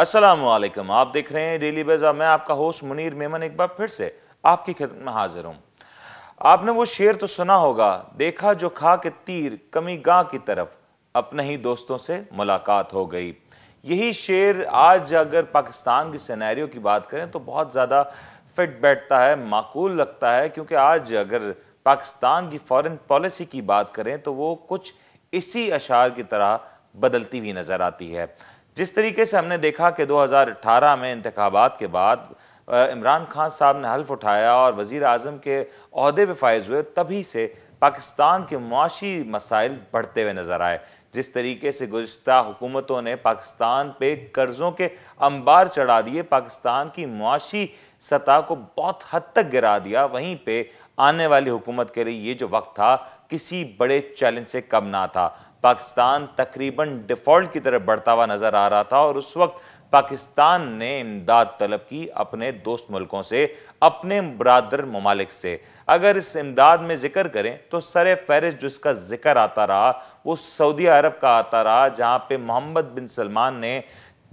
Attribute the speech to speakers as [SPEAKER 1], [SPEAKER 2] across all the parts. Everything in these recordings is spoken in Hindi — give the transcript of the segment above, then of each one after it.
[SPEAKER 1] असलम आप देख रहे हैं डेली बेजा मैं आपका होस्ट मुनीर मेमन एक बार फिर से आपकी खिदमत में हाजिर हूँ आपने वो शेर तो सुना होगा देखा जो खा के तीर कमी गाँ की तरफ अपने ही दोस्तों से मुलाकात हो गई यही शेर आज अगर पाकिस्तान की सैनैरियो की बात करें तो बहुत ज़्यादा फिट बैठता है माकूल लगता है क्योंकि आज अगर पाकिस्तान की फॉरन पॉलिसी की बात करें तो वो कुछ इसी अशार की तरह बदलती हुई नज़र आती है जिस तरीके से हमने देखा कि 2018 में इंतबात के बाद इमरान खान साहब ने हल्फ उठाया और वज़ी अजम के अहदे पर फायज हुए तभी से पाकिस्तान के मुशी मसाइल बढ़ते हुए नज़र आए जिस तरीके से गुज्त हुकूमतों ने पाकिस्तान पे कर्ज़ों के अंबार चढ़ा दिए पाकिस्तान की मुशी सतह को बहुत हद तक गिरा दिया वहीं पर आने वाली हुकूमत के लिए ये जो वक्त था किसी बड़े चैलेंज से कम ना था पाकिस्तान तकरीबन डिफ़ॉल्ट की तरफ बढ़ता हुआ नज़र आ रहा था और उस वक्त पाकिस्तान ने इमदाद तलब की अपने दोस्त मुल्कों से अपने बरदर ममालिक से अगर इस इमदाद में जिक्र करें तो सर फहरिस्त जो इसका जिक्र आता रहा वो सऊदी अरब का आता रहा जहाँ पे मोहम्मद बिन सलमान ने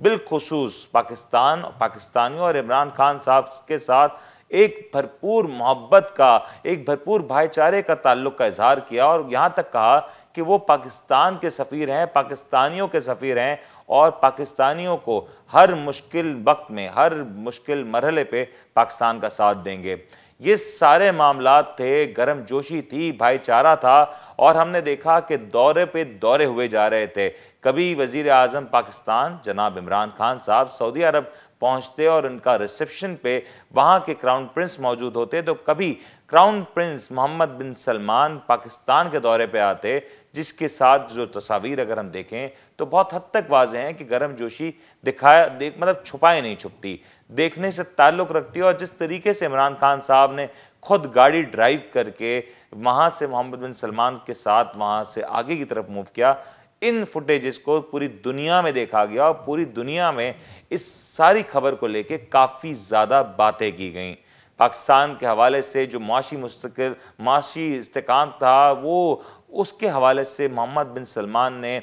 [SPEAKER 1] बिलखसूस पाकिस्तान पाकिस्तानियों और इमरान खान साहब के साथ एक भरपूर मोहब्बत का एक भरपूर भाईचारे का ताल्लुक का इजहार किया और यहाँ तक कहा कि वो पाकिस्तान के सफ़ीर हैं पाकिस्तानियों के सफ़ीर हैं और पाकिस्तानियों को हर मुश्किल वक्त में हर मुश्किल मरहले पे पाकिस्तान का साथ देंगे ये सारे मामला थे गर्म जोशी थी भाईचारा था और हमने देखा कि दौरे पे दौरे हुए जा रहे थे कभी वज़ी अजम पाकिस्तान जनाब इमरान खान साहब सऊदी अरब पहुंचते और उनका रिसेप्शन पे वहाँ के क्राउन प्रिंस मौजूद होते तो कभी crown prince Mohammed bin Salman Pakistan के दौरे पे आते जिसके साथ जो तस्वीर अगर हम देखें तो बहुत हद तक वाज हैं कि गर्म जोशी दिखाया देख मतलब छुपाए नहीं छुपती देखने से ताल्लुक़ रखती है और जिस तरीके से इमरान खान साहब ने खुद गाड़ी ड्राइव करके वहाँ से मोहम्मद बिन सलमान के साथ वहाँ से आगे की तरफ मूव किया इन फुटेजेस को पूरी दुनिया में देखा गया और पूरी दुनिया में इस सारी खबर को लेके काफ़ी ज़्यादा बातें की गई पाकिस्तान के हवाले से जो माशी मुस्तकिल माशी इस्तेकाम था वो उसके हवाले से मोहम्मद बिन सलमान ने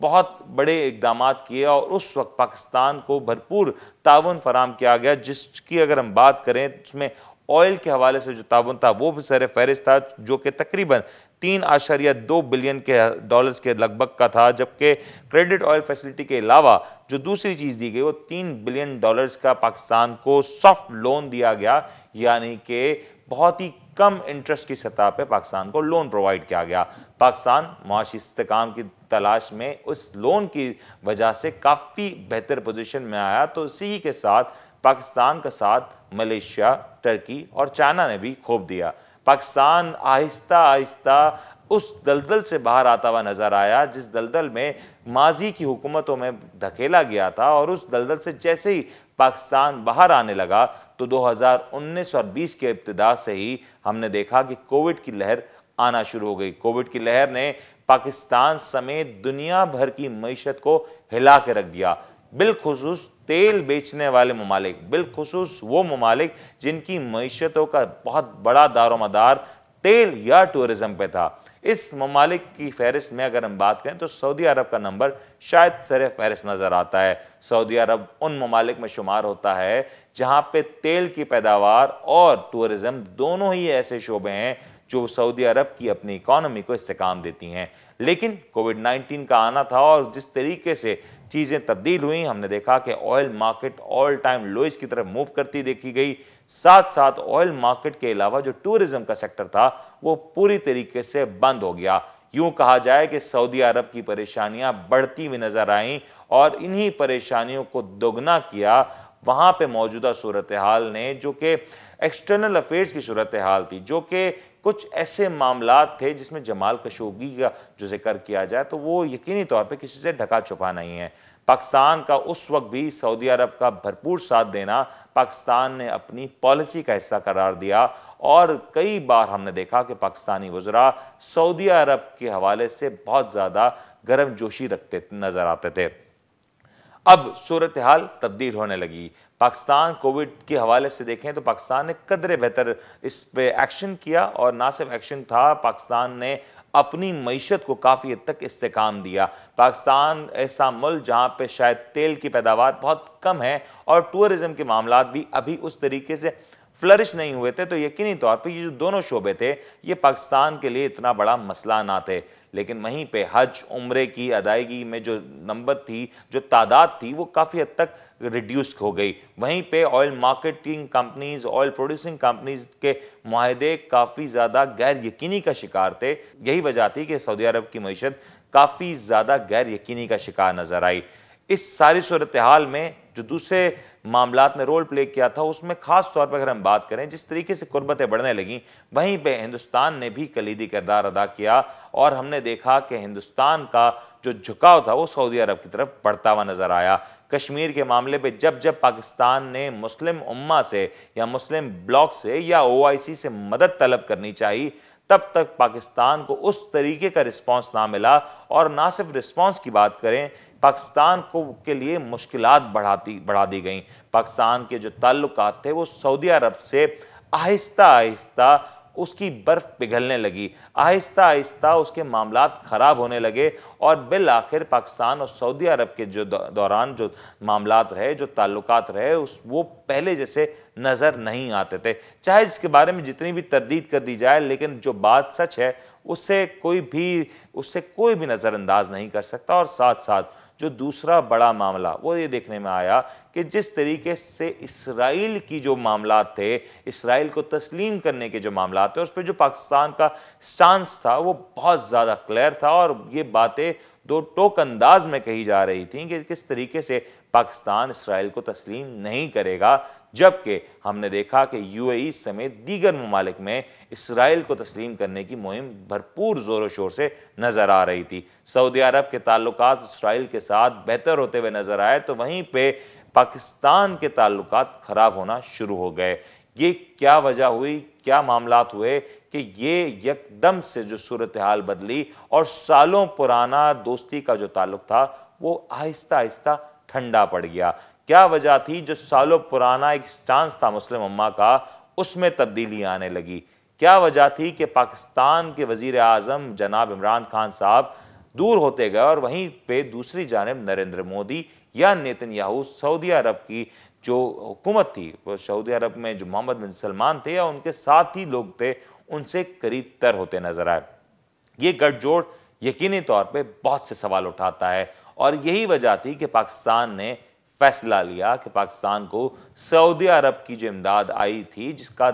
[SPEAKER 1] बहुत बड़े इकदाम किए और उस वक्त पाकिस्तान को भरपूर ताउन फराम किया गया जिसकी अगर हम बात करें उसमें ऑयल के हवाले से जो ताउन था वो भी सर फहरिस्त था जो कि तकरीबन तीन आशारिया दो बिलियन के डॉलर्स के लगभग का था जबकि क्रेडिट ऑयल फैसिलिटी के अलावा जो दूसरी चीज़ दी गई वो तीन बिलियन डॉलर्स का पाकिस्तान को सॉफ्ट लोन दिया गया यानी कि बहुत ही कम इंटरेस्ट की सतह पर पाकिस्तान को लोन प्रोवाइड किया गया पाकिस्तान मुआशी इस्तेकाम की तलाश में उस लोन की वजह से काफ़ी बेहतर पोजिशन में आया तो इसी के साथ पाकिस्तान का साथ मलेशिया टर्की और चाइना ने भी खोप दिया पाकिस्तान आहिस्ता आहिस्ता उस दलदल से बाहर आता हुआ नज़र आया जिस दलदल में माजी की हुकूमतों में धकेला गया था और उस दलदल से जैसे ही पाकिस्तान बाहर आने लगा तो 2019 और 20 के इब्तदा से ही हमने देखा कि कोविड की लहर आना शुरू हो गई कोविड की लहर ने पाकिस्तान समेत दुनिया भर की मीशत को हिला के रख दिया बिलखसूस तेल बेचने वाले ममालिक बिलखसूस वो ममालिक जिनकी मीशतों का बहुत बड़ा दारोमदार तेल या टूरिज्म पे था इस ममालिक की फहरिस्त में अगर हम बात करें तो सऊदी अरब का नंबर शायद सर फहरिस्त नज़र आता है सऊदी अरब उन ममालिक में शुमार होता है जहाँ पे तेल की पैदावार और टूरिज़म दोनों ही ऐसे शोबे हैं जो सऊदी अरब की अपनी इकोनॉमी को इस्तेकाम देती हैं लेकिन कोविड नाइन्टीन का आना था और जिस तरीके से चीज़ें तब्दील हुई हमने देखा कि oil market all time lows की तरफ मूव करती देखी गई साथ साथ ऑयल मार्केट के अलावा जो टूरिज़्म का सेक्टर था वो पूरी तरीके से बंद हो गया यूं कहा जाए कि सऊदी अरब की परेशानियां बढ़ती हुई नज़र आईं और इन्हीं परेशानियों को दोगुना किया वहां पे मौजूदा सूरत हाल ने जो कि एक्सटर्नल अफेयर्स की सूरत हाल थी जो कि कुछ ऐसे मामला थे जिसमें जमाल कशोगी का जो जिक्र किया जाए तो वो यकीनी तौर पर किसी से ढका छुपा नहीं है पाकिस्तान का उस वक्त भी सऊदी अरब का भरपूर साथ देना पाकिस्तान ने अपनी पॉलिसी का हिस्सा करार दिया और कई बार हमने देखा कि पाकिस्तानी वजरा सऊदी अरब के हवाले से बहुत ज़्यादा गर्म जोशी रखते नज़र आते थे अब सूरत हाल तब्दील होने लगी पाकिस्तान कोविड के हवाले से देखें तो पाकिस्तान ने कदर बेहतर इस पर एक्शन किया और ना सिर्फ एक्शन था पाकिस्तान ने अपनी मीशत को काफ़ी हद तक इस्तेकाम दिया पाकिस्तान ऐसा मुल्क जहाँ पे शायद तेल की पैदावार बहुत कम है और टूरिज़म के मामला भी अभी उस तरीके से फ्लरिश नहीं हुए थे तो यकीनी तौर पर ये जो दोनों शोबे थे ये पाकिस्तान के लिए इतना बड़ा मसला ना थे लेकिन वहीं पे हज उम्र की अदायगी में जो नंबर थी जो तादाद थी वो काफ़ी हद तक रिड्यूस हो गई वहीं पे oil marketing companies oil producing companies के माहदे काफ़ी ज़्यादा गैर यकीनी का शिकार थे यही वजह थी कि सऊदी अरब की मीशत काफ़ी ज़्यादा गैर यकीनी का शिकार नज़र आई इस सारी सूरत हाल में जो दूसरे मामला ने रोल प्ले किया था उसमें खास तौर पर अगर हम बात करें जिस तरीके से कुर्बतें बढ़ने लगी वहीं पे हिंदुस्तान ने भी कलीदी किरदार अदा किया और हमने देखा कि हिंदुस्तान का जो झुकाव था वो सऊदी अरब की तरफ बढ़ता हुआ नज़र आया कश्मीर के मामले पे जब जब पाकिस्तान ने मुस्लिम उम्मा से या मुस्लिम ब्लॉक से या ओआईसी से मदद तलब करनी चाहिए तब तक पाकिस्तान को उस तरीके का रिस्पांस ना मिला और ना सिर्फ रिस्पांस की बात करें पाकिस्तान को के लिए मुश्किल बढ़ाती बढ़ा दी गई पाकिस्तान के जो ताल्लुक थे वो सऊदी अरब से आहिस्ता आहिस्ता उसकी बर्फ़ पिघलने लगी आहिस्ता आहिस्ता उसके मामला ख़राब होने लगे और बिल आखिर पाकिस्तान और सऊदी अरब के जो दौरान जो मामला रहे जो ताल्लुक रहे उस वो पहले जैसे नज़र नहीं आते थे चाहे इसके बारे में जितनी भी तरदीद कर दी जाए लेकिन जो बात सच है उससे कोई भी उससे कोई भी नज़रअंदाज नहीं कर सकता और साथ साथ जो दूसरा बड़ा मामला वो ये देखने में आया कि जिस तरीके से इसराइल की जो मामला थे इसराइल को तस्लीम करने के जो मामला थे उस पर जो पाकिस्तान का स्टांस था वो बहुत ज़्यादा क्लियर था और ये बातें दो टोक अंदाज में कही जा रही थी कि किस तरीके से पाकिस्तान इसराइल को तस्लीम नहीं करेगा जबकि हमने देखा कि यूएई समेत दीगर ममालिक में इसराइल को तस्लीम करने की मुहिम भरपूर ज़ोर शोर से नज़र आ रही थी सऊदी अरब के ताल्लुक इसराइल के साथ बेहतर होते हुए नज़र आए तो वहीं पर पाकिस्तान के ताल्लुक ख़राब होना शुरू हो गए ये क्या वजह हुई क्या मामला हुए कि ये यकदम से जो सूरत हाल बदली और सालों पुराना दोस्ती का जो ताल्लुक था वो आहिस्ता आहिस्ता ठंडा पड़ गया क्या वजह थी जो सालों पुराना एक स्टांस था मुस्लिम अम्मा का उसमें तब्दीली आने लगी क्या वजह थी कि पाकिस्तान के वजीर आजम जनाब इमरान खान साहब दूर होते गए और वहीं पे दूसरी जानब नरेंद्र मोदी या नितिन याहू सऊदी अरब की जो हुकूमत थी वो सऊदी अरब में जो मोहम्मद बिन सलमान थे या उनके साथ ही लोग थे उनसे करीब तर होते नजर आए ये गठजोड़ यकीनी तौर पर बहुत से सवाल उठाता है और यही वजह थी कि पाकिस्तान ने फैसला लिया कि पाकिस्तान को सऊदी अरब की जो इमदाद आई थी जिसका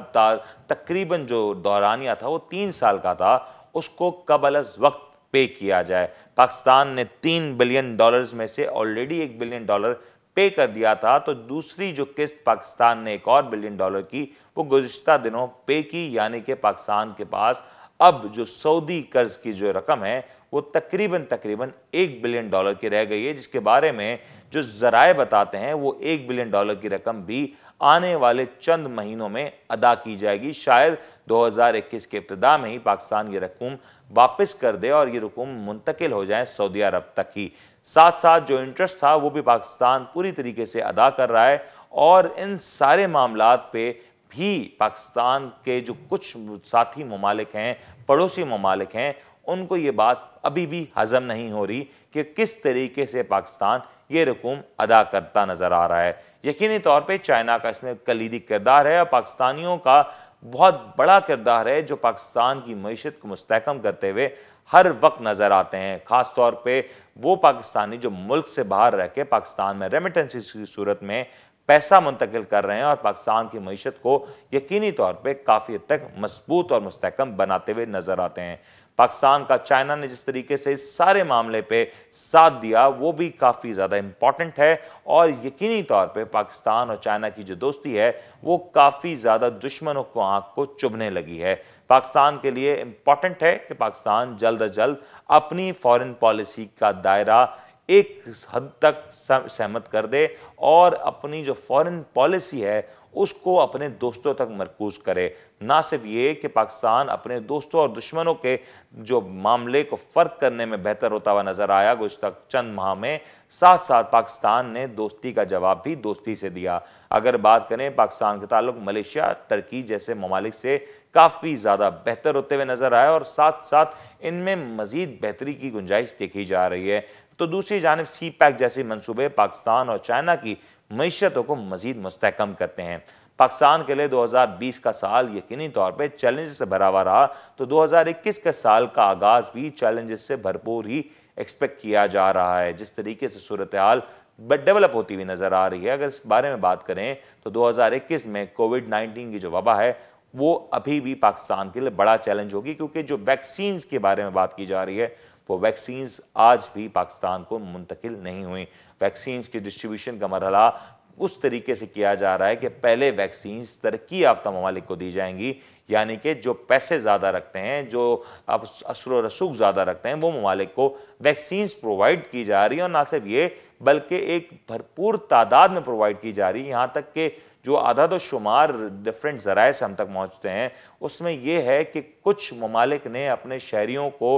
[SPEAKER 1] तकरीबन जो दौरानिया था वो तीन साल का था उसको कबल वक्त पे किया जाए पाकिस्तान ने तीन बिलियन डॉलर्स में से ऑलरेडी एक बिलियन डॉलर पे कर दिया था तो दूसरी जो किस्त पाकिस्तान ने एक और बिलियन डॉलर की वो गुजशत दिनों पे की यानी कि पाकिस्तान के पास अब जो सऊदी कर्ज की जो रकम है वो तकरीबन तकरीबन एक बिलियन डॉलर की रह गई है जिसके बारे में जो ज़राए बताते हैं वो एक बिलियन डॉलर की रकम भी आने वाले चंद महीनों में अदा की जाएगी शायद 2021 के इब्तदा में ही पाकिस्तान ये रकम वापस कर दे और ये रकम मुंतकिल हो जाए सऊदी अरब तक ही साथ साथ जो इंटरेस्ट था वो भी पाकिस्तान पूरी तरीके से अदा कर रहा है और इन सारे मामला पे भी पाकिस्तान के जो कुछ साथी ममालिक हैं पड़ोसी ममालिक हैं उनको ये बात अभी भी हजम नहीं हो रही कि किस तरीके से पाकिस्तान ये रकूम अदा करता नज़र आ रहा है यकीनी तौर पर चाइना का इसमें कलीदी किरदार है और पाकिस्तानियों का बहुत बड़ा किरदार है जो पाकिस्तान की मीशत को मुस्तकम करते हुए हर वक्त नज़र आते हैं ख़ास तौर पे वो पाकिस्तानी जो मुल्क से बाहर रह के पाकिस्तान में रेमिटेंसी की सूरत में पैसा मुंतकिल कर रहे हैं और पाकिस्तान की मीशत को यकीनी तौर पर काफ़ी हद तक मजबूत और मुस्तकम बनाते हुए नज़र आते हैं पाकिस्तान का चाइना ने जिस तरीके से इस सारे मामले पे साथ दिया वो भी काफ़ी ज़्यादा इम्पॉर्टेंट है और यकीनी तौर पे पाकिस्तान और चाइना की जो दोस्ती है वो काफ़ी ज़्यादा दुश्मनों को आंख को चुभने लगी है पाकिस्तान के लिए इम्पॉर्टेंट है कि पाकिस्तान जल्द अज जल्द अपनी फॉरेन पॉलिसी का दायरा एक हद तक सहमत कर दे और अपनी जो फॉरेन पॉलिसी है उसको अपने दोस्तों तक मरकूज करे ना सिर्फ ये कि पाकिस्तान अपने दोस्तों और दुश्मनों के जो मामले को फ़र्क करने में बेहतर होता हुआ नज़र आया तक चंद माह में साथ साथ पाकिस्तान ने दोस्ती का जवाब भी दोस्ती से दिया अगर बात करें पाकिस्तान के ताल्लुक मलेशिया टर्की जैसे ममालिक से काफ़ी ज़्यादा बेहतर होते हुए नज़र आया और साथ साथ इनमें मज़ीद बेहतरी की गुंजाइश देखी जा रही है तो दूसरी जानब सी पैक जैसे मनसूबे पाकिस्तान और चाइना की मीशतों को मजीद मुस्तकम करते हैं पाकिस्तान के लिए 2020 का साल यकीनी तौर पर चैलेंज से भरा हुआ रहा तो 2021 के साल का आगाज़ भी चैलेंजेस से भरपूर ही एक्सपेक्ट किया जा रहा है जिस तरीके से सूरत हाल डेवलप होती हुई नज़र आ रही है अगर इस बारे में बात करें तो 2021 में कोविड 19 की जो वबा है वो अभी भी पाकिस्तान के लिए बड़ा चैलेंज होगी क्योंकि जो वैक्सीन के बारे में बात की जा रही है वो वैक्सीन्स आज भी पाकिस्तान को मुंतकिल नहीं हुई वैक्सीन्स की डिस्ट्रीब्यूशन का मरला उस तरीके से किया जा रहा है कि पहले वैक्सीन्स तरक्की याफ्ता ममालिक को दी जाएंगी यानी कि जो पैसे ज़्यादा रखते हैं जो अब असर रसूख ज़्यादा रखते हैं वो ममालिक को वैक्सीन्स प्रोवाइड की जा रही है और ना सिर्फ ये बल्कि एक भरपूर तादाद में प्रोवाइड की जा रही है यहाँ तक कि जो आदाद व शुमार डिफरेंट ज़राए से हम तक पहुँचते हैं उसमें यह है कि कुछ ममालिक ने अपने शहरीों को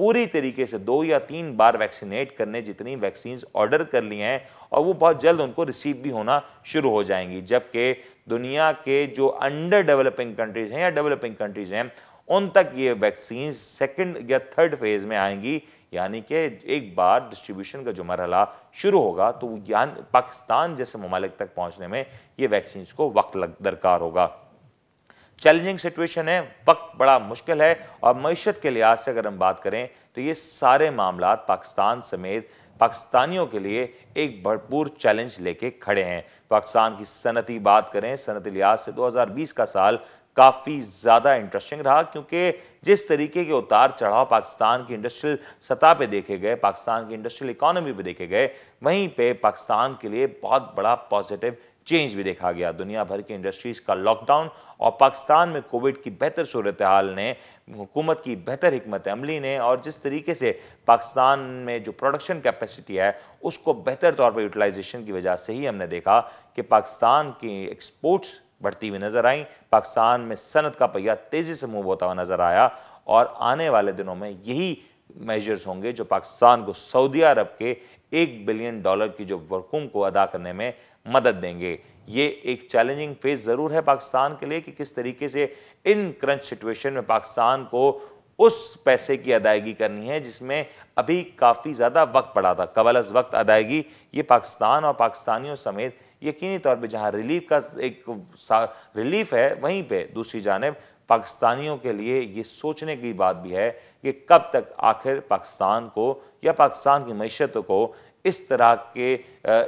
[SPEAKER 1] पूरी तरीके से दो या तीन बार वैक्सीनेट करने जितनी वैक्सीन ऑर्डर कर ली हैं और वो बहुत जल्द उनको रिसीव भी होना शुरू हो जाएंगी जबकि दुनिया के जो अंडर डेवलपिंग कंट्रीज हैं या डेवलपिंग कंट्रीज हैं उन तक ये वैक्सीन सेकेंड या थर्ड फेज में आएंगी यानी कि एक बार डिस्ट्रीब्यूशन का जो मरहला शुरू होगा तो पाकिस्तान जैसे ममालिक तक पहुंचने में ये वैक्सीन को वक्त लग दरकार होगा चैलेंजिंग सिचुएशन है वक्त बड़ा मुश्किल है और मीशत के लिहाज से अगर हम बात करें तो ये सारे मामला पाकिस्तान समेत पाकिस्तानियों के लिए एक भरपूर चैलेंज लेके खड़े हैं पाकिस्तान की सनती बात करें सनती लिहाज से 2020 का साल काफ़ी ज़्यादा इंटरेस्टिंग रहा क्योंकि जिस तरीके के उतार चढ़ाव पाकिस्तान की इंडस्ट्रियल सतह पे देखे गए पाकिस्तान की इंडस्ट्रियल इकोनॉमी पे देखे गए वहीं पे पाकिस्तान के लिए बहुत बड़ा पॉजिटिव चेंज भी देखा गया दुनिया भर की इंडस्ट्रीज का लॉकडाउन और पाकिस्तान में कोविड की बेहतर सूरत हाल ने हुकूमत की बेहतर हमत अमली ने और जिस तरीके से पाकिस्तान में जो प्रोडक्शन कैपेसिटी है उसको बेहतर तौर पर यूटिलाइजेशन की वजह से ही हमने देखा कि पाकिस्तान की एक्सपोर्ट्स बढ़ती हुई नज़र आई पाकिस्तान में सनत का पहिया तेज़ी से मूव होता हुआ नज़र आया और आने वाले दिनों में यही मेजर्स होंगे जो पाकिस्तान को सऊदी अरब के एक बिलियन डॉलर की जो वर्कूम को अदा करने में मदद देंगे ये एक चैलेंजिंग फेज ज़रूर है पाकिस्तान के लिए कि किस तरीके से इन करंट सिचुएशन में पाकिस्तान को उस पैसे की अदायगी करनी है जिसमें अभी काफ़ी ज़्यादा वक्त पड़ा था कबल अज वक्त अदायगी ये पाकिस्तान और पाकिस्तानियों समेत यकीनी तौर पे जहाँ रिलीफ का एक रिलीफ है वहीं पे दूसरी जानब पाकिस्तानियों के लिए ये सोचने की बात भी है कि कब तक आखिर पाकिस्तान को या पाकिस्तान की मीशत को इस तरह के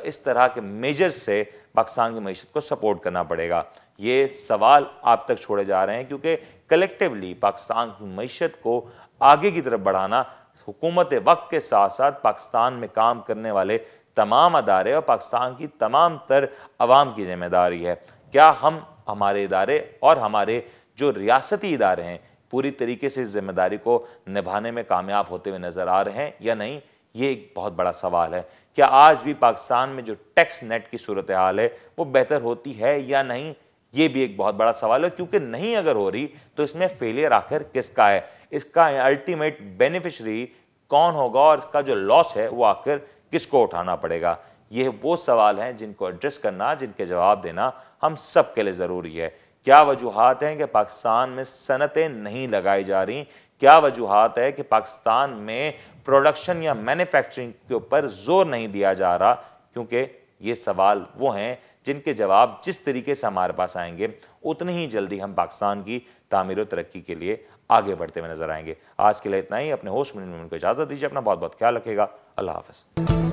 [SPEAKER 1] इस तरह के मेजर से पाकिस्तान की मीशत को सपोर्ट करना पड़ेगा ये सवाल आप तक छोड़े जा रहे हैं क्योंकि कलेक्टिवली पाकिस्तान की मीशत को आगे की तरफ बढ़ाना हुकूमत वक्त के साथ साथ पाकिस्तान में काम करने वाले तमाम अदारे और पाकिस्तान की तमाम तर आवाम की जिम्मेदारी है क्या हम हमारे इदारे और हमारे जो रियासती इदारे हैं पूरी तरीके से इस जिम्मेदारी को निभाने में कामयाब होते हुए नज़र आ रहे हैं या नहीं ये एक बहुत बड़ा सवाल है क्या आज भी पाकिस्तान में जो टैक्स नेट की सूरत हाल है वो बेहतर होती है या नहीं ये भी एक बहुत बड़ा सवाल है क्योंकि नहीं अगर हो रही तो इसमें फेलियर आखिर किसका है इसका अल्टीमेट बेनिफिशरी कौन होगा और इसका जो लॉस है वो आखिर किसको उठाना पड़ेगा ये वो सवाल हैं जिनको एड्रेस करना जिनके जवाब देना हम सब के लिए ज़रूरी है क्या वजूहत हैं कि पाकिस्तान में सनतें नहीं लगाई जा रही क्या वजूहत है कि पाकिस्तान में प्रोडक्शन या मैन्युफैक्चरिंग के ऊपर जोर नहीं दिया जा रहा क्योंकि ये सवाल वो हैं जिनके जवाब जिस तरीके से हमारे पास आएंगे उतनी ही जल्दी हम पाकिस्तान की तामीर तरक्की के लिए आगे बढ़ते हुए नजर आएंगे आज के लिए इतना ही अपने होस्ट मिनट उनको इजाज़त दीजिए अपना बहुत बहुत ख्याल रखेगा अल्लाह हाफिज़